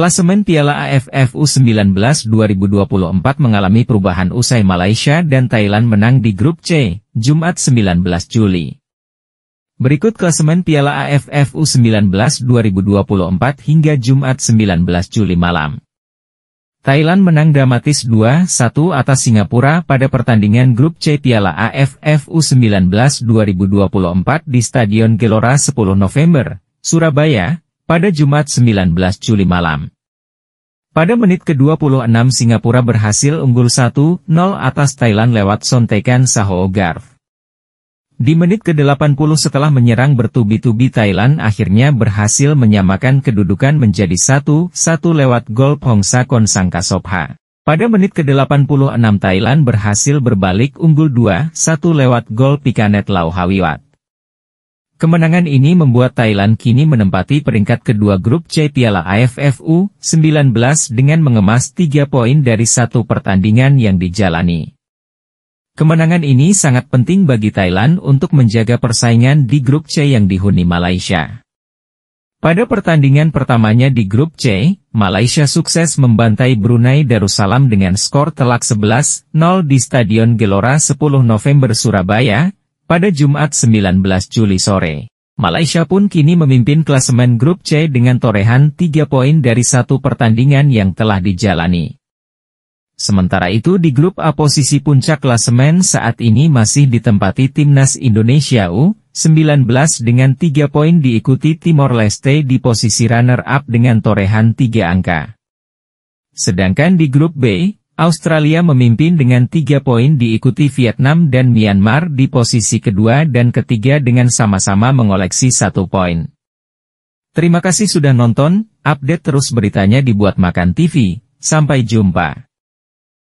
Klasemen Piala AFF U19 2024 mengalami perubahan usai Malaysia dan Thailand menang di grup C, Jumat 19 Juli. Berikut klasemen Piala AFF U19 2024 hingga Jumat 19 Juli malam. Thailand menang dramatis 2-1 atas Singapura pada pertandingan grup C Piala AFF U19 2024 di Stadion Gelora 10 November, Surabaya, pada Jumat 19 Juli malam. Pada menit ke-26 Singapura berhasil unggul 1-0 atas Thailand lewat sontekan Saho Garf. Di menit ke-80 setelah menyerang bertubi-tubi Thailand akhirnya berhasil menyamakan kedudukan menjadi 1-1 lewat gol Sakon Sangka Sopha. Pada menit ke-86 Thailand berhasil berbalik unggul 2-1 lewat gol Pikanet Lauhawiwat. Kemenangan ini membuat Thailand kini menempati peringkat kedua grup C Piala AFF U19 dengan mengemas 3 poin dari satu pertandingan yang dijalani. Kemenangan ini sangat penting bagi Thailand untuk menjaga persaingan di grup C yang dihuni Malaysia. Pada pertandingan pertamanya di grup C, Malaysia sukses membantai Brunei Darussalam dengan skor telak 11-0 di Stadion Gelora 10 November Surabaya, pada Jumat 19 Juli sore, Malaysia pun kini memimpin klasemen grup C dengan torehan 3 poin dari satu pertandingan yang telah dijalani. Sementara itu di grup A posisi puncak klasemen saat ini masih ditempati Timnas Indonesia U19 dengan 3 poin diikuti Timor Leste di posisi runner-up dengan torehan 3 angka. Sedangkan di grup B, Australia memimpin dengan tiga poin diikuti Vietnam dan Myanmar di posisi kedua dan ketiga dengan sama-sama mengoleksi satu poin. Terima kasih sudah nonton, update terus beritanya dibuat Makan TV, sampai jumpa.